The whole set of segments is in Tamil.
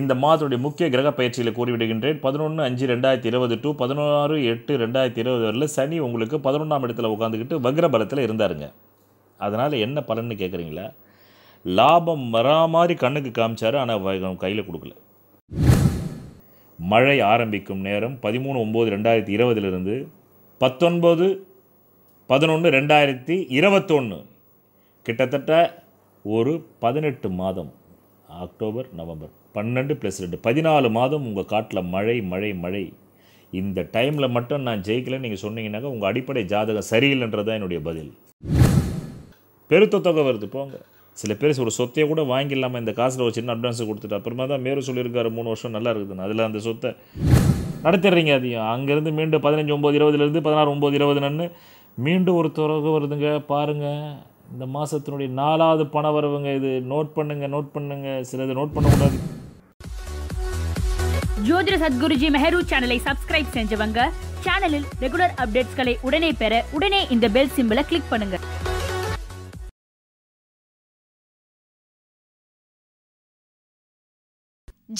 இந்த மாதத்துடைய முக்கிய கிரக பயிற்சியில் கூறிவிடுகின்றேன் பதினொன்று அஞ்சு ரெண்டாயிரத்தி இருபது டு பதினாறு எட்டு ரெண்டாயிரத்தி இருபது வரையில் சனி உங்களுக்கு பதினொன்றாம் இடத்துல உட்காந்துக்கிட்டு வக்ர பலத்தில் இருந்தாருங்க அதனால் என்ன பலன்னு கேட்குறீங்களா லாபம் வரா மாதிரி கண்ணுக்கு காமிச்சார் ஆனால் கையில் கொடுக்கல மழை ஆரம்பிக்கும் நேரம் பதிமூணு ஒம்பது ரெண்டாயிரத்தி இருபதுலேருந்து பத்தொன்பது பதினொன்று ரெண்டாயிரத்தி இருபத்தொன்று கிட்டத்தட்ட ஒரு பதினெட்டு மாதம் அக்டோபர் நவம்பர் பன்னெண்டு ப்ளஸ் ரெண்டு பதினாலு மாதம் உங்கள் காட்டில் மழை மழை மழை இந்த டைமில் மட்டும் நான் ஜெயிக்கலன்னு நீங்கள் சொன்னீங்கன்னாக்கா உங்கள் அடிப்படை ஜாதகம் சரியில்லைன்றது தான் என்னுடைய பதில் பெருத்த தொகை வருது போங்க சில பேர் ஒரு சொத்தையை கூட வாங்கிடலாமா இந்த காசில் ஒரு சின்ன அட்வான்ஸை கொடுத்துட்டு அப்புறமா தான் மேலும் சொல்லியிருக்காரு மூணு வருஷம் நல்லா இருக்குதுன்னு அதில் அந்த சொத்தை நடத்திடுறீங்க அதையும் அங்கேருந்து மீண்டும் பதினஞ்சு ஒம்பது இருபதுலேருந்து பதினாறு ஒம்பது இருபது நன்று மீண்டும் ஒரு துறவு வருதுங்க பாருங்கள் இந்த மாதத்தினுடைய நாலாவது பண வரவுங்க இது நோட் பண்ணுங்க நோட் பண்ணுங்க சிலது நோட் கூடாது ஜோதிர சத்குருஜி மெஹரு சேனலை சப்ஸ்கிரைப் செஞ்சவங்க சேனலில் ரெகுலர் அப்டேட்ஸ்களை உடனே பெற உடனே இந்த பெல் சிம்பிளை கிளிக் பண்ணுங்க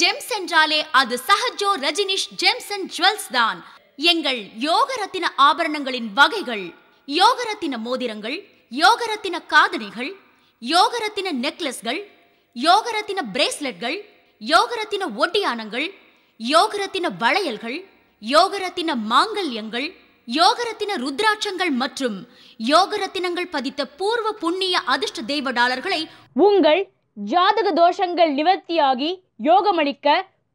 ஜெம்ஸ் என்றாலே அது Sahajo Rajinish gems and jewels தான் எங்கள் யோகரத்தின ஆபரணங்களின் வகைகள் யோகரத்தின மோதிரங்கள் யோகரத்தின காதணிகள் யோகரத்தின நெக்லஸ்கள் யோகரத்தின பிரேஸ்லெட்கள் யோகரத்தின ஒட்டியானங்கள் யோகரத்தின வளையல்கள் யோகரத்தின மாங்கல்யங்கள் யோகரத்தின ருத்ராட்சங்கள் மற்றும் யோகரத்தினங்கள் பதித்த பூர்வ புண்ணிய அதிர்ஷ்ட தெய்வ உங்கள் ஜாதக தோஷங்கள் நிவர்த்தியாகி யோகமளிக்க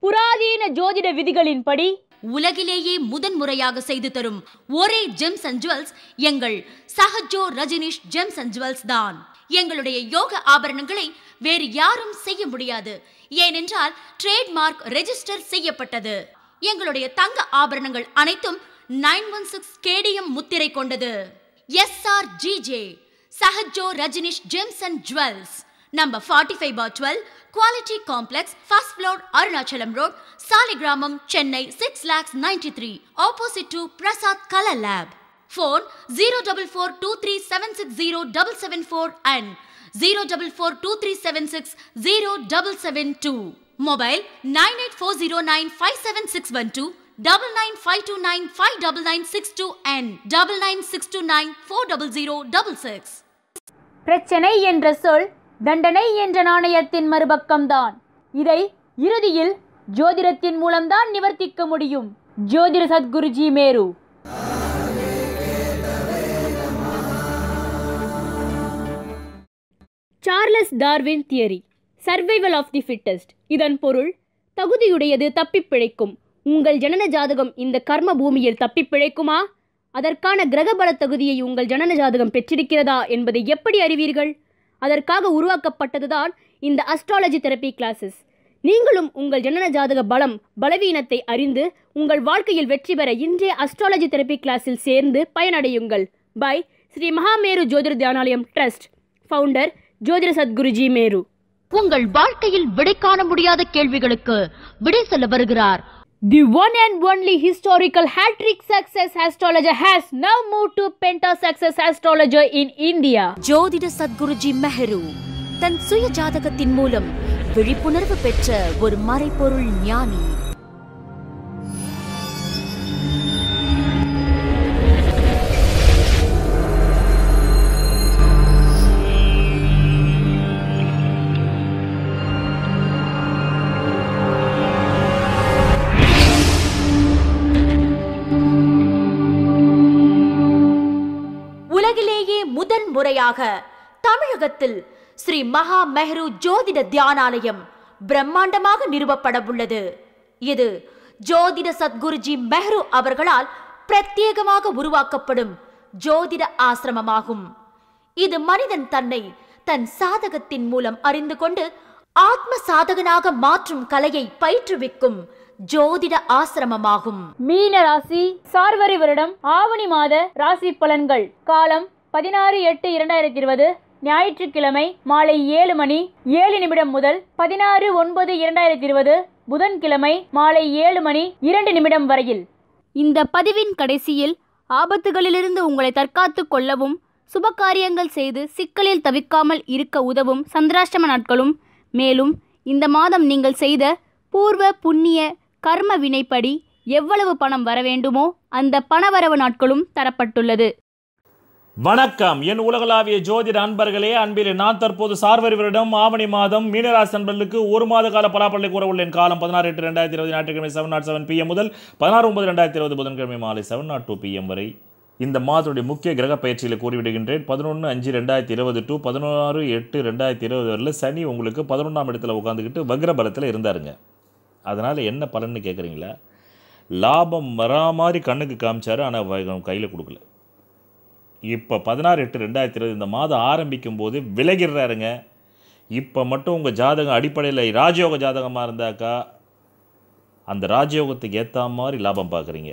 புராதீன ஜோதிட விதிகளின்படி உலகிலேயே முதன்முறையாக செய்து தரும் ஒரே ஜெம்ஸ் அண்ட் ஜுவல்ஸ் எங்கள் Sahajo Rajinish gems and jewels தான் எங்களுடைய யோக ஆபரணங்களை வேறு யாரும் செய்ய முடியாது ஏனென்றால் ட்ரேட்மார்க் ரெஜிஸ்டர் செய்யப்பட்டது எங்களுடைய தங்க ஆபரணங்கள் அனைத்தும் நைன் ஒன் சிக்ஸ் கேடிஎம் முத்திரை கொண்டது S R G J Sahajo Rajinish gems and jewels number forty five bar twelve quality complex first floor Arunachalam road Saligramam Chennai six lakhs ninety three opposite to Prasad colour lab phone zero double four two three seven six zero double seven four and zero double four two three seven six zero double seven two mobile nine eight four zero nine five seven six one two double nine five two nine five double nine six two and double nine six two nine four double zero double six பிரச்சனை என்ற சொல் தண்டனை என்ற நாணயத்தின் மறுபக்கம்தான் இதை இறுதியில் ஜோதிடத்தின் மூலம்தான் நிவர்த்திக்க முடியும் ஜோதிட Sadguruji Meru Charles Darwin theory survival of the fittest இதன் பொருள் தகுதியுடையது தப்பி பிழைக்கும் உங்கள் ஜனன ஜாதகம் இந்த கர்ம பூமியில் தப்பி பிழைக்குமா அதற்கான கிரகபல தகுதியை உங்கள் ஜனன ஜாதகம் பெற்றிருக்கிறதா என்பதை எப்படி அறிவீர்கள் அதற்காக உருவாக்கப்பட்டதுதான் இந்த அஸ்ட்ராலஜி தெரப்பி கிளாஸஸ் நீங்களும் உங்கள் ஜனன ஜாதக பலம் பலவீனத்தை அறிந்து உங்கள் வாழ்க்கையில் வெற்றி பெற இன்றைய அஸ்ட்ராலஜி தெரப்பி கிளாஸில் சேர்ந்து பயனடையுங்கள் by Shri Mahameru Jyothir Dhyanalayam trust founder Jyothira Sadguruji Meru உங்கள் வாழ்க்கையில் விடை காண முடியாத கேள்விகளுக்கு விடை சொல்ல வருகிறார் The one and only historical hat-trick success astrologer has now moved to Penta Success Astrologer in India. ஜோதிட சத்குருஜி மெஹரு தன் சுய ஜாதகத்தின் மூலம் விழிப்புணர்வு பெற்ற ஒரு மறைபொருள் ஞானி முறையாக தமிழகத்தில் ஸ்ரீ மகா மெஹ்ரு ஜோதிட தியானாலயம் பிரம்மாண்டமாக நிறுவப்பட உள்ளது இது ஜோதிட சத்குருஜி மெஹ்ரு அவர்களால் பிரத்யேகமாக உருவாக்கப்படும் ஜோதிட ஆசிரமமாகும் இது மனிதன் தன்னை தன் சாதகத்தின் மூலம் அறிந்து கொண்டு ஆத்ம சாதகனாக மாற்றும் கலையை பயிற்றுவிக்கும் ஜோதிட ஆசிரமமாகும் மீன ராசி சார்வரி வருடம் ஆவணி மாத ராசி பலன்கள் காலம் பதினாறு எட்டு இரண்டாயிரத்தி இருபது ஞாயிற்றுக்கிழமை மாலை ஏழு மணி ஏழு நிமிடம் முதல் பதினாறு ஒன்பது இரண்டாயிரத்தி இருபது புதன்கிழமை மாலை ஏழு மணி இரண்டு நிமிடம் வரையில் இந்த பதிவின் கடைசியில் ஆபத்துகளிலிருந்து உங்களை தற்காத்து கொள்ளவும் சுபகாரியங்கள் செய்து சிக்கலில் தவிக்காமல் இருக்க உதவும் சந்திராஷ்டம நாட்களும் மேலும் இந்த மாதம் நீங்கள் செய்த பூர்வ புண்ணிய கர்ம வினைப்படி எவ்வளவு பணம் வர வேண்டுமோ அந்த பணவரவு நாட்களும் தரப்பட்டுள்ளது வணக்கம் என் உலகளாவிய ஜோதிட அன்பர்களே அன்பிலே நான் தற்போது சார்வரிவரிடம் ஆவணி மாதம் மீனராசி அன்பர்களுக்கு ஒரு மாத கால பலாப்பள்ளி கூற உள்ளேன் காலம் பதினாறு எட்டு ரெண்டாயிரத்தி இருபது ஞாயிற்றுக்கிழமை செவன் நாட் செவன் பிஎம் முதல் பதினாறு ஒன்பது ரெண்டாயிரத்தி இருபது புதன்கிழமை மாலை செவன் நாட் டூ பிஎம் வரை இந்த மாதத்துடைய முக்கிய கிரக பயிற்சியில் கூறிவிடுகின்றேன் பதினொன்று அஞ்சு ரெண்டாயிரத்தி இருபது டு பதினாறு எட்டு ரெண்டாயிரத்தி இருபது வரையில் சனி உங்களுக்கு பதினொன்றாம் இடத்துல உட்காந்துக்கிட்டு வக்ரபலத்தில் இருந்தாருங்க அதனால் என்ன பலன்னு கேட்குறீங்களா லாபம் வரா மாதிரி கண்ணுக்கு காமிச்சாரு ஆனால் கையில் கொடுக்கல இப்போ பதினாறு எட்டு ரெண்டாயிரத்தி இருபது இந்த மாதம் ஆரம்பிக்கும் போது விலகிடுறாருங்க இப்போ மட்டும் உங்கள் ஜாதகம் அடிப்படையில் ராஜயோக ஜாதகமாக இருந்தாக்கா அந்த ராஜயோகத்துக்கு ஏற்ற மாதிரி லாபம் பார்க்குறீங்க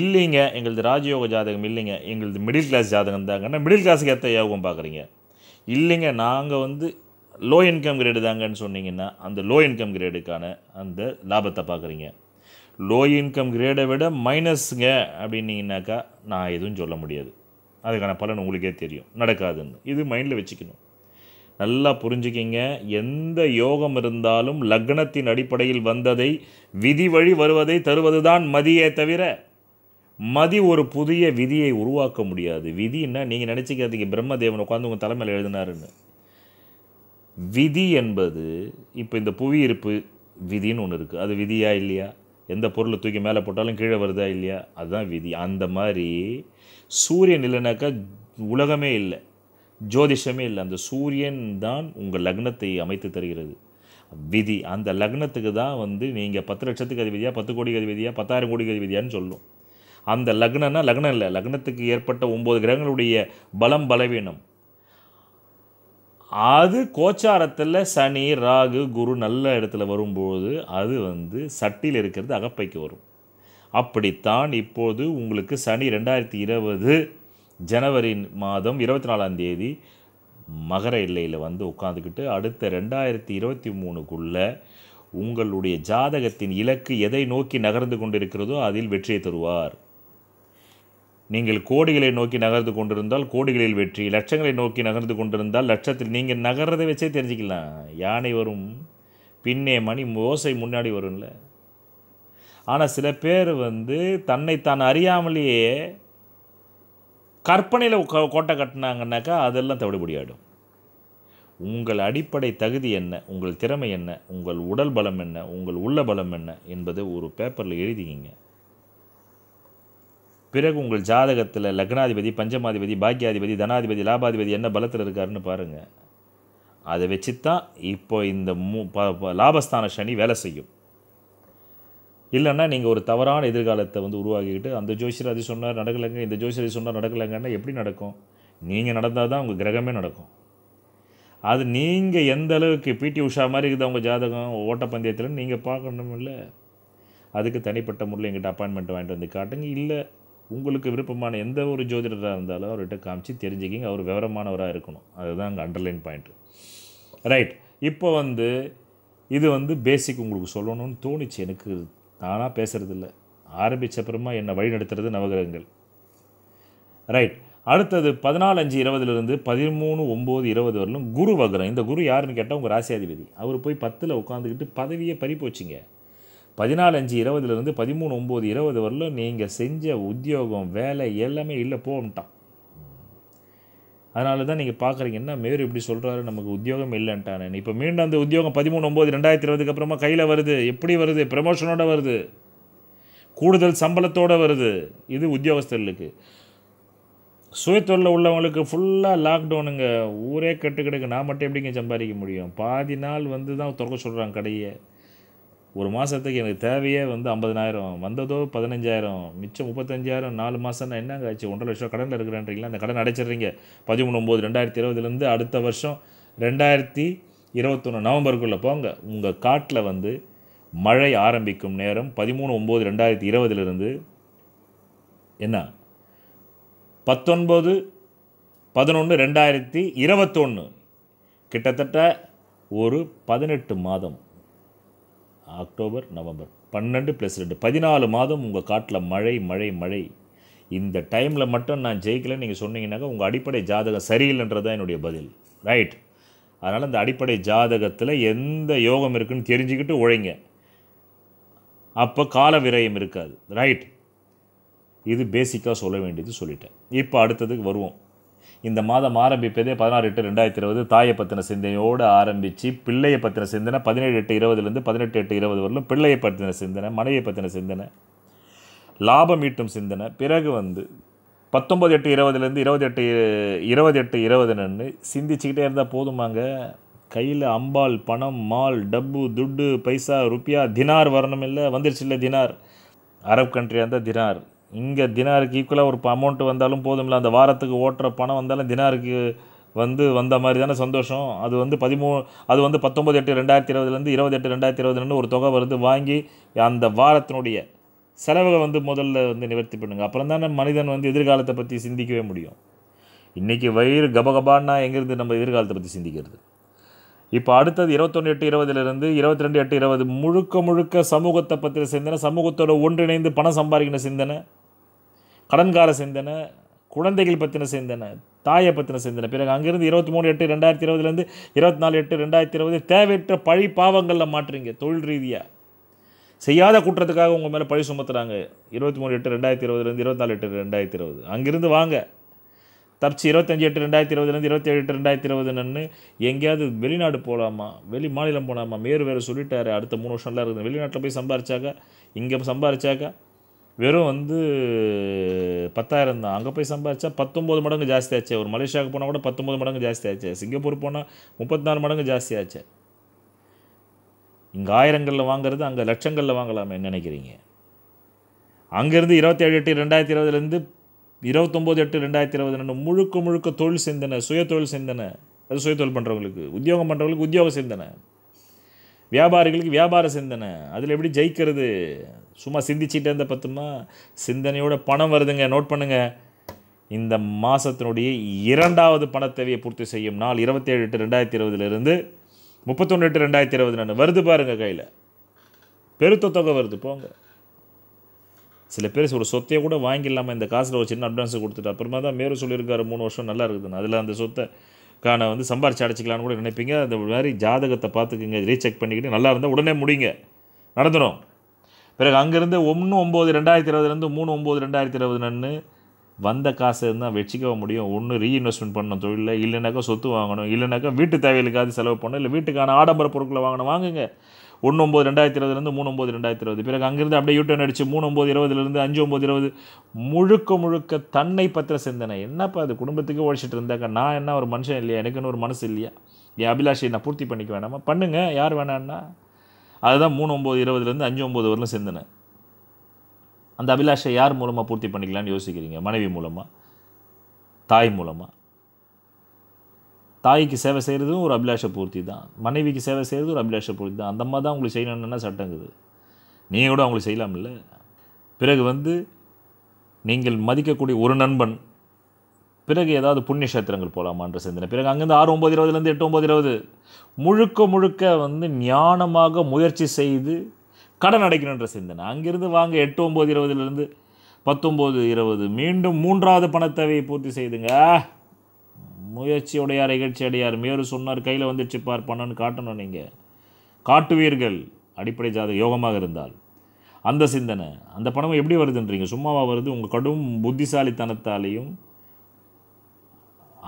இல்லைங்க எங்களது ராஜயோக ஜாதகம் இல்லைங்க எங்களது மிடில் கிளாஸ் ஜாதகம் தாங்கன்னா மிடில் கிளாஸுக்கு ஏற்ற யோகம் பார்க்குறீங்க இல்லைங்க நாங்கள் வந்து லோ இன்கம் கிரேடு தாங்கன்னு சொன்னீங்கன்னா அந்த லோ இன்கம் கிரேடுக்கான அந்த லாபத்தை பார்க்குறீங்க லோ இன்கம் கிரேடை விட மைனஸுங்க அப்படின்னீங்கன்னாக்கா நான் எதுவும் சொல்ல முடியாது அதுக்கான பலன் உங்களுக்கே தெரியும் நடக்காதுன்னு இது மைண்டில் வச்சுக்கணும் நல்லா புரிஞ்சுக்கிங்க எந்த யோகம் இருந்தாலும் லக்னத்தின் அடிப்படையில் வந்ததை விதி வழி வருவதை தருவதுதான் மதியே தவிர மதி ஒரு புதிய விதியை உருவாக்க முடியாது விதின்னா நீங்கள் நினச்சிக்கிறதுக்கு பிரம்மதேவன் உட்காந்து உங்கள் தலைமையில் எழுதினாருன்னு விதி என்பது இப்போ இந்த புவியிருப்பு விதின்னு ஒன்று இருக்குது அது விதியா இல்லையா எந்த பொருளை தூக்கி மேலே போட்டாலும் கீழே வருதா இல்லையா அதுதான் விதி அந்த மாதிரி சூரியன் இல்லைனாக்கா உலகமே இல்லை ஜோதிஷமே இல்லை அந்த சூரியன் தான் உங்கள் லக்னத்தை அமைத்து தருகிறது விதி அந்த லக்னத்துக்கு தான் வந்து நீங்கள் பத்து லட்சத்துக்கு அதிபதியாக பத்து கோடிக்கு அதிபதியாக பத்தாயிரம் கோடிக்கு அதிபதியான்னு சொல்லும் அந்த லக்னன்னா லக்னம் இல்லை லக்னத்துக்கு ஏற்பட்ட ஒம்பது கிரகங்களுடைய பலம் பலவீனம் அது கோச்சாரத்தில் சனி ராகு குரு நல்ல இடத்துல வரும்போது அது வந்து சட்டியில் இருக்கிறது அகப்பைக்கு வரும் அப்படித்தான் இப்போது உங்களுக்கு சனி ரெண்டாயிரத்தி இருபது ஜனவரி மாதம் இருபத்தி நாலாம் தேதி மகர எல்லையில் வந்து உட்காந்துக்கிட்டு அடுத்த ரெண்டாயிரத்தி இருபத்தி மூணுக்குள்ளே உங்களுடைய ஜாதகத்தின் இலக்கு எதை நோக்கி நகர்ந்து கொண்டிருக்கிறதோ அதில் வெற்றியை தருவார் நீங்கள் கோடிகளை நோக்கி நகர்ந்து கொண்டிருந்தால் கோடிகளில் வெற்றி லட்சங்களை நோக்கி நகர்ந்து கொண்டிருந்தால் லட்சத்தில் நீங்கள் நகர்றதை வச்சே தெரிஞ்சுக்கலாம் யானை வரும் பின்னே மணி ஓசை முன்னாடி வரும்ல ஆனால் சில பேர் வந்து தன்னை தான் அறியாமலேயே கற்பனையில் கோட்டை கட்டினாங்கன்னாக்கா அதெல்லாம் தவிடுபடியாடும் உங்கள் அடிப்படை தகுதி என்ன உங்கள் திறமை என்ன உங்கள் உடல் பலம் என்ன உங்கள் உள்ள பலம் என்ன என்பதை ஒரு பேப்பரில் எழுதிக்கிங்க பிறகு உங்கள் ஜாதகத்தில் லக்னாதிபதி பஞ்சமாதிபதி பாக்கியாதிபதி தனாதிபதி லாபாதிபதி என்ன பலத்தில் இருக்காருன்னு பாருங்கள் அதை வச்சு தான் இப்போ இந்த மூ லாபஸ்தான சனி வேலை செய்யும் இல்லைன்னா நீங்கள் ஒரு தவறான எதிர்காலத்தை வந்து உருவாக்கிக்கிட்டு அந்த ஜோசியர் அது சொன்னார் நடக்கலைங்க இந்த ஜோசியர் அது சொன்னார் நடக்கலைங்கன்னா எப்படி நடக்கும் நீங்கள் நடந்தால் தான் உங்கள் கிரகமே நடக்கும் அது நீங்கள் எந்த அளவுக்கு பிடி உஷா மாதிரி இருக்குது அவங்க ஜாதகம் ஓட்டப்பந்தயத்தில் நீங்கள் பார்க்கணும் இல்லை அதுக்கு தனிப்பட்ட முறையில் எங்கிட்ட அப்பாயின்மெண்ட் வாங்கிட்டு வந்து காட்டுங்க இல்லை உங்களுக்கு விருப்பமான எந்த ஒரு ஜோதிடராக இருந்தாலும் அவர்கிட்ட காமிச்சு தெரிஞ்சுக்கிங்க அவர் விவரமானவராக இருக்கணும் அதுதான் அங்கே அண்டர்லைன் பாயிண்ட்டு ரைட் இப்போ வந்து இது வந்து பேசிக் உங்களுக்கு சொல்லணும்னு தோணுச்சு எனக்கு நானாக பேசுகிறதில்ல அப்புறமா என்னை வழிநடத்துறது நவகிரகங்கள் ரைட் அடுத்தது பதினாலு அஞ்சு இருபதுலேருந்து பதிமூணு ஒம்பது இருபது வரலும் குரு வகரம் இந்த குரு யாருன்னு கேட்டால் உங்கள் ராசியாதிபதி அவர் போய் பத்தில் உட்காந்துக்கிட்டு பதவியை பறிப்போச்சிங்க பதினாலு அஞ்சு இருபதுலேருந்து பதிமூணு ஒம்பது இருபது வரலும் நீங்கள் செஞ்ச உத்தியோகம் வேலை எல்லாமே இல்லை போகட்டான் அதனால தான் நீங்கள் பார்க்குறீங்கன்னா மேரு இப்படி சொல்கிறாரு நமக்கு உத்தியோகம் இல்லைன்ட்டானு இப்போ மீண்டும் அந்த உத்தியோகம் பதிமூணு ஒம்பது ரெண்டாயிரத்தி இருபதுக்கு அப்புறமா கையில் வருது எப்படி வருது ப்ரமோஷனோட வருது கூடுதல் சம்பளத்தோடு வருது இது உத்தியோகஸ்தர்களுக்கு சுயத்தொழில் உள்ளவங்களுக்கு ஃபுல்லாக லாக்டவுனுங்க ஊரே கெட்டு கிடக்கு நான் மட்டும் எப்படிங்க சம்பாதிக்க முடியும் பாதி நாள் வந்து தான் திறக்க சொல்கிறாங்க கடையை ஒரு மாதத்துக்கு எனக்கு தேவையே வந்து ஐம்பதனாயிரம் வந்ததோ பதினஞ்சாயிரம் மிச்சம் முப்பத்தஞ்சாயிரம் நாலு மாதம்னா என்னங்க ஆச்சு ஒன்றரை லட்சம் கடனில் இருக்கிறேன்றீங்களா அந்த கடன் அடைச்சிடுறீங்க பதிமூணு ஒம்பது ரெண்டாயிரத்தி இருபதுலேருந்து அடுத்த வருஷம் ரெண்டாயிரத்தி இருபத்தொன்று நவம்பருக்குள்ளே போங்க உங்கள் காட்டில் வந்து மழை ஆரம்பிக்கும் நேரம் பதிமூணு ஒம்பது ரெண்டாயிரத்தி இருபதுலேருந்து என்ன பத்தொன்பது பதினொன்று ரெண்டாயிரத்தி இருபத்தொன்று கிட்டத்தட்ட ஒரு பதினெட்டு மாதம் அக்டோபர் நவம்பர் பன்னெண்டு ப்ளஸ் ரெண்டு பதினாலு மாதம் உங்கள் காட்டில் மழை மழை மழை இந்த டைமில் மட்டும் நான் ஜெயிக்கலன்னு நீங்கள் சொன்னீங்கன்னாக்கா உங்கள் அடிப்படை ஜாதகம் சரியில்லைன்றது தான் என்னுடைய பதில் ரைட் அதனால் இந்த அடிப்படை ஜாதகத்தில் எந்த யோகம் இருக்குதுன்னு தெரிஞ்சுக்கிட்டு உழைங்க அப்போ கால விரயம் இருக்காது ரைட் இது பேசிக்காக சொல்ல வேண்டியது சொல்லிட்டேன் இப்போ அடுத்ததுக்கு வருவோம் இந்த மாதம் ஆரம்பிப்பதே பதினாறு எட்டு ரெண்டாயிரத்தி இருபது தாயை பற்றின சிந்தனையோடு ஆரம்பித்து பிள்ளையை பற்றின சிந்தனை பதினேழு எட்டு இருபதுலேருந்து பதினெட்டு எட்டு இருபது வரலும் பிள்ளையை பற்றின சிந்தனை மனையை பற்றின சிந்தனை லாபம் ஈட்டும் சிந்தனை பிறகு வந்து பத்தொம்பது எட்டு இருபதுலேருந்து இருபது எட்டு இருபது எட்டு இருபது நின்று சிந்திச்சுக்கிட்டே இருந்தால் போதுமாங்க கையில் அம்பாள் பணம் மால் டப்பு துட்டு பைசா ருப்பியா தினார் வரணும் இல்லை வந்துருச்சு இல்லை தினார் அரப் கண்ட்ரியாக இருந்தால் தினார் இங்கே தினாருக்கு ஈக்குவலாக ஒரு அமௌண்ட்டு வந்தாலும் போதும்ல அந்த வாரத்துக்கு ஓட்டுற பணம் வந்தாலும் தினாருக்கு வந்து வந்த மாதிரி தானே சந்தோஷம் அது வந்து பதிமூ அது வந்து பத்தொம்பது எட்டு ரெண்டாயிரத்தி இருபதுலேருந்து இருபது எட்டு ரெண்டாயிரத்தி இருபதுலேருந்து ஒரு தொகை வருது வாங்கி அந்த வாரத்தினுடைய செலவுகளை வந்து முதல்ல வந்து நிவர்த்தி பண்ணுங்கள் அப்புறம் தானே மனிதன் வந்து எதிர்காலத்தை பற்றி சிந்திக்கவே முடியும் இன்றைக்கி வயிறு கபகபான்னா எங்கேருந்து நம்ம எதிர்காலத்தை பற்றி சிந்திக்கிறது இப்போ அடுத்தது இருபத்தொன்று எட்டு இருபதுலேருந்து இருபத்தி ரெண்டு எட்டு இருபது முழுக்க முழுக்க சமூகத்தை பற்றின சிந்தனை சமூகத்தோட ஒன்றிணைந்து பணம் சம்பாதிக்கின சிந்தனை கடன்கார சிந்தனை குழந்தைகள் பற்றின சிந்தனை தாயை பற்றின சிந்தனை பிறகு அங்கேருந்து இருபத்தி மூணு எட்டு ரெண்டாயிரத்தி இருபதுலேருந்து இருபத்தி நாலு எட்டு ரெண்டாயிரத்தி இருபது தேவையற்ற பழி பாவங்களில் மாற்றுறீங்க தொழில் ரீதியாக செய்யாத குற்றத்துக்காக உங்கள் மேலே பழி சுமத்துறாங்க இருபத்தி மூணு எட்டு ரெண்டாயிரத்தி இருபதுலேருந்து இருபத்தி நாலு எட்டு ரெண்டாயிரத்தி இருபது அங்கேருந்து வாங்க தப்பிச்சு இருபத்தஞ்சி எட்டு ரெண்டாயிரத்தி இருபதுலேருந்து இருபத்தேழு எட்டு ரெண்டாயிரத்தி இருபதுன்னு எங்கேயாவது வெளிநாடு போகலாமா வெளி மாநிலம் போகலாமா மேறு வேறு சொல்லிட்டாரு அடுத்த மூணு வருஷம்லாம் இருக்குது வெளிநாட்டில் போய் சம்பாரிச்சாக்கா இங்கே சம்பாரிச்சாக்கா வெறும் வந்து பத்தாயிரம் தான் அங்கே போய் சம்பாதிச்சா பத்தொம்போது மடங்கு ஜாஸ்தியாச்சு ஒரு மலேசியாவுக்கு போனால் கூட பத்தொம்போது மடங்கு ஜாஸ்தியாச்சு சிங்கப்பூர் போனால் முப்பத்தி நாலு மடங்கு ஜாஸ்தியாச்சு இங்கே ஆயிரங்களில் வாங்குறது அங்கே லட்சங்களில் வாங்கலாமே நினைக்கிறீங்க அங்கேருந்து இருபத்தி ஏழு எட்டு ரெண்டாயிரத்தி இருபதுலேருந்து இருபத்தொம்போது எட்டு ரெண்டாயிரத்தி இருபது ரெண்டு முழுக்க முழுக்க தொழில் சிந்தனை சுய தொழில் சிந்தனை அது சுய தொழில் பண்ணுறவங்களுக்கு உத்தியோகம் பண்ணுறவங்களுக்கு உத்தியோக சிந்தனை வியாபாரிகளுக்கு வியாபார சிந்தனை அதில் எப்படி ஜெயிக்கிறது சும்மா சிந்திச்சுட்டே இருந்த பார்த்தோம்னா சிந்தனையோட பணம் வருதுங்க நோட் பண்ணுங்கள் இந்த மாதத்தினுடைய இரண்டாவது பணத்தேவையை பூர்த்தி செய்யும் நாள் இருபத்தேழு எட்டு ரெண்டாயிரத்தி இருபதுலேருந்து முப்பத்தொன்று எட்டு ரெண்டாயிரத்தி இருபது நான் வருது பாருங்கள் கையில் பெருத்த தொகை வருது போங்க சில பேர் ஒரு சொத்தையை கூட வாங்கிடலாமல் இந்த காசில் ஒரு சின்ன அட்வான்ஸ் கொடுத்துட்டு அப்புறமா தான் மேலும் சொல்லியிருக்காரு மூணு வருஷம் நல்லா இருக்குதுன்னு அதில் அந்த சொத்தை கான வந்து சம்பாரிச்சு அடைச்சிக்கலான்னு கூட நினைப்பீங்க அந்த மாதிரி ஜாதகத்தை பார்த்துக்குங்க ரீசெக் பண்ணிக்கிட்டு நல்லா இருந்தால் உடனே முடிங்க நடந்துடும் பிறகு அங்கேருந்து ஒன்று ஒம்பது ரெண்டாயிரத்தி இருபதுலேருந்து மூணு ஒம்பது ரெண்டாயிரத்தி இருபது நன்று வந்த காசு இருந்தால் வச்சுக்க முடியும் ஒன்று ரீஇன்வெஸ்ட்மெண்ட் பண்ண தொழிலில் இல்லைனாக்கா சொத்து வாங்கணும் இல்லைனாக்கா வீட்டு தேவைகளுக்காவது செலவு பண்ணணும் இல்லை வீட்டுக்கான ஆடம்பர பொருட்களை வாங்கணும் வாங்குங்க ஒன்று ஒம்பது ரெண்டாயிரத்தி இருபதுலேருந்து மூணு ஒம்பது ரெண்டாயிரத்தி இருபது பிறகு அங்கேருந்து அப்படியே யூட்டர்ன் அடித்து மூணு ஒம்பது இருபதுலேருந்து அஞ்சு ஒம்பது இருபது முழுக்க முழுக்க தன்னை பத்திர சிந்தனை என்னப்பா அது குடும்பத்துக்கு உழைச்சிட்டு இருந்தாக்க நான் என்ன ஒரு மனுஷன் இல்லையா எனக்குன்னு ஒரு மனசு இல்லையா என் அபிலாஷை நான் பூர்த்தி பண்ணிக்க வேணாமா பண்ணுங்கள் யார் வேணான்னா அதுதான் மூணு ஒம்பது இருபதுலேருந்து அஞ்சு ஒம்பது வரலும் சிந்தனை அந்த அபிலாஷை யார் மூலமாக பூர்த்தி பண்ணிக்கலான்னு யோசிக்கிறீங்க மனைவி மூலமாக தாய் மூலமாக தாய்க்கு சேவை செய்கிறதும் ஒரு அபிலாஷ பூர்த்தி தான் மனைவிக்கு சேவை செய்கிறது ஒரு அபிலாஷ பூர்த்தி தான் அந்த மாதிரி தான் உங்களுக்கு செய்யணும்னு சட்டங்குது நீங்கள் கூட அவங்களுக்கு இல்லை பிறகு வந்து நீங்கள் மதிக்கக்கூடிய ஒரு நண்பன் பிறகு ஏதாவது புண்ணியக்ஷேத்திரங்கள் போகலாமான்ற சிந்தனை பிறகு அங்கேருந்து ஆறு ஒம்பது இருபதுலேருந்து எட்டு ஒம்பது இருபது முழுக்க முழுக்க வந்து ஞானமாக முயற்சி செய்து கடன் அடைக்கணுன்ற சிந்தனை அங்கேருந்து வாங்க எட்டு ஒம்பது இருபதுலேருந்து பத்தொம்போது இருபது மீண்டும் மூன்றாவது பணத்தேவையை பூர்த்தி செய்துங்க முயற்சியுடையார் அடையார் மேறு சொன்னார் கையில் வந்துடுச்சு பார் பண்ணன்னு காட்டணும் நீங்கள் காட்டுவீர்கள் அடிப்படை ஜாதக யோகமாக இருந்தால் அந்த சிந்தனை அந்த பணம் எப்படி வருதுன்றீங்க சும்மாவாக வருது உங்கள் கடும் புத்திசாலித்தனத்தாலேயும்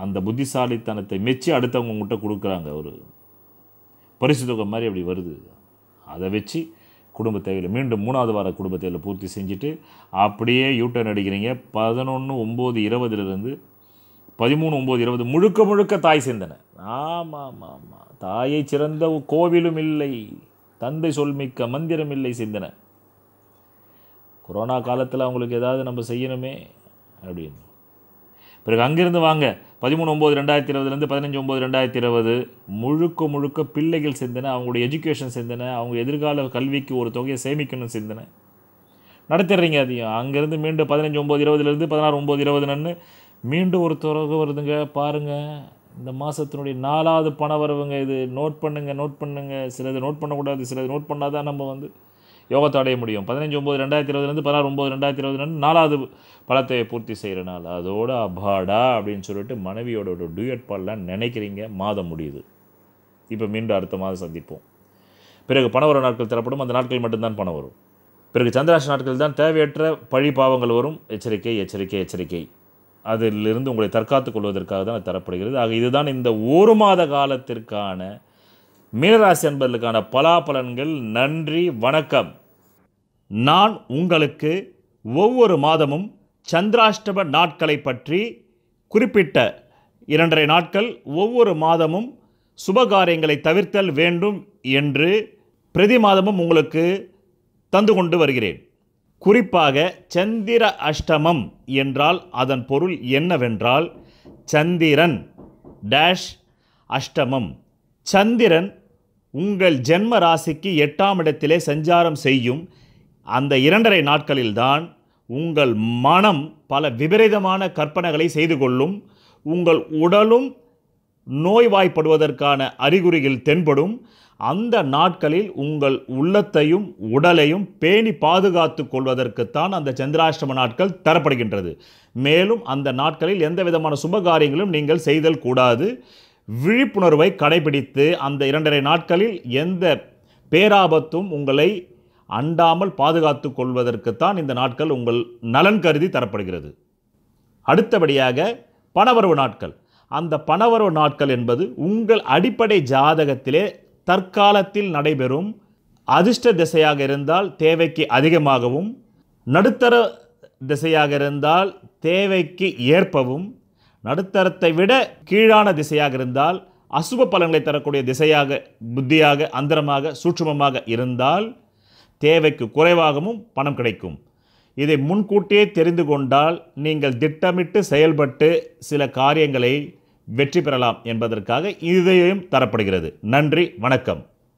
அந்த புத்திசாலித்தனத்தை மெச்சு அடுத்தவங்க உங்கள்கிட்ட கொடுக்குறாங்க ஒரு பரிசு தொகை மாதிரி அப்படி வருது அதை வச்சு குடும்ப தேவையில் மீண்டும் மூணாவது வார குடும்ப தேவையில் பூர்த்தி செஞ்சுட்டு அப்படியே யூட்டர்ன் அடிக்கிறீங்க பதினொன்று ஒம்பது இருபதுலேருந்து பதிமூணு ஒம்பது இருபது முழுக்க முழுக்க தாய் சேர்ந்தன ஆமாம் ஆமாம் ஆமாம் தாயை சிறந்த கோவிலும் இல்லை தந்தை சொல்மிக்க மந்திரம் இல்லை சிந்தன கொரோனா காலத்தில் அவங்களுக்கு ஏதாவது நம்ம செய்யணுமே அப்படின்னு பிறகு அங்கேருந்து வாங்க பதிமூணு ஒம்பது ரெண்டாயிரத்தி இருபதுலேருந்து பதினஞ்சு ஒம்பது ரெண்டாயிரத்தி இருபது முழுக்க முழுக்க பிள்ளைகள் சிந்தனை அவங்களுடைய எஜுகேஷன் சிந்தன அவங்க எதிர்கால கல்விக்கு ஒரு தொகையை சேமிக்கணும் சிந்தனை நடத்திடுறீங்க அதையும் அங்கேருந்து மீண்டும் பதினஞ்சு ஒம்பது இருபதுலேருந்து பதினாறு ஒம்பது இருபதுன்னு மீண்டும் ஒரு துறவு வருதுங்க பாருங்கள் இந்த மாதத்தினுடைய நாலாவது பண வரவுங்க இது நோட் பண்ணுங்கள் நோட் பண்ணுங்கள் சிலது நோட் பண்ணக்கூடாது சிலது நோட் பண்ணால் தான் நம்ம வந்து யோகத்தை அடைய முடியும் பதினஞ்சு ஒம்பது ரெண்டாயிரத்தி இருபதுலேருந்து பதினாறு ஒம்பது ரெண்டாயிரத்தி இருபதுலேருந்து நாலாவது பழத்தை பூர்த்தி செய்கிற நாள் அதோட அபாடா அப்படின்னு சொல்லிட்டு மனைவியோட ஒரு டூயட் பாடலாம் நினைக்கிறீங்க மாதம் முடியுது இப்போ மீண்டும் அடுத்த மாதம் சந்திப்போம் பிறகு பண வரும் நாட்கள் தரப்படும் அந்த நாட்கள் மட்டும்தான் பணம் வரும் பிறகு சந்திராசி நாட்கள் தான் தேவையற்ற பழி பாவங்கள் வரும் எச்சரிக்கை எச்சரிக்கை எச்சரிக்கை அதிலிருந்து உங்களை தற்காத்துக் கொள்வதற்காக தான் அது தரப்படுகிறது ஆக இதுதான் இந்த ஒரு மாத காலத்திற்கான மீனராசி என்பதற்கான பலாபலன்கள் நன்றி வணக்கம் நான் உங்களுக்கு ஒவ்வொரு மாதமும் சந்திராஷ்டம நாட்களை பற்றி குறிப்பிட்ட இரண்டரை நாட்கள் ஒவ்வொரு மாதமும் சுபகாரியங்களை தவிர்த்தல் வேண்டும் என்று பிரதி மாதமும் உங்களுக்கு தந்து கொண்டு வருகிறேன் குறிப்பாக சந்திர அஷ்டமம் என்றால் அதன் பொருள் என்னவென்றால் சந்திரன் டேஷ் அஷ்டமம் சந்திரன் உங்கள் ஜென்ம ராசிக்கு எட்டாம் இடத்திலே சஞ்சாரம் செய்யும் அந்த இரண்டரை நாட்களில்தான் உங்கள் மனம் பல விபரீதமான கற்பனைகளை செய்து கொள்ளும் உங்கள் உடலும் நோய்வாய்ப்படுவதற்கான அறிகுறிகள் தென்படும் அந்த நாட்களில் உங்கள் உள்ளத்தையும் உடலையும் பேணி பாதுகாத்து கொள்வதற்குத்தான் அந்த சந்திராஷ்டம நாட்கள் தரப்படுகின்றது மேலும் அந்த நாட்களில் எந்த விதமான சுபகாரியங்களும் காரியங்களும் நீங்கள் செய்தல் கூடாது விழிப்புணர்வை கடைபிடித்து அந்த இரண்டரை நாட்களில் எந்த பேராபத்தும் உங்களை அண்டாமல் பாதுகாத்து கொள்வதற்குத்தான் இந்த நாட்கள் உங்கள் நலன் கருதி தரப்படுகிறது அடுத்தபடியாக பணவரவு நாட்கள் அந்த பணவரவு நாட்கள் என்பது உங்கள் அடிப்படை ஜாதகத்திலே தற்காலத்தில் நடைபெறும் அதிர்ஷ்ட திசையாக இருந்தால் தேவைக்கு அதிகமாகவும் நடுத்தர திசையாக இருந்தால் தேவைக்கு ஏற்பவும் நடுத்தரத்தை விட கீழான திசையாக இருந்தால் அசுப பலன்களை தரக்கூடிய திசையாக புத்தியாக அந்தரமாக சூட்சமமாக இருந்தால் தேவைக்கு குறைவாகவும் பணம் கிடைக்கும் இதை முன்கூட்டியே தெரிந்து கொண்டால் நீங்கள் திட்டமிட்டு செயல்பட்டு சில காரியங்களை வெற்றி பெறலாம் என்பதற்காக இதையும் தரப்படுகிறது நன்றி வணக்கம்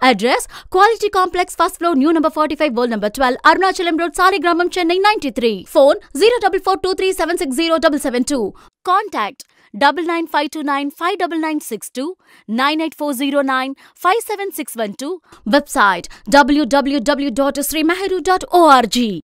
Address Quality Complex, first floor, new number 45, wall number 12, Arunachalam Road, Saligramam, Chennai 93. Phone Seven Six Zero Double Seven Two. Contact 99529-59962, 98409-57612, website www.srimeheru.org.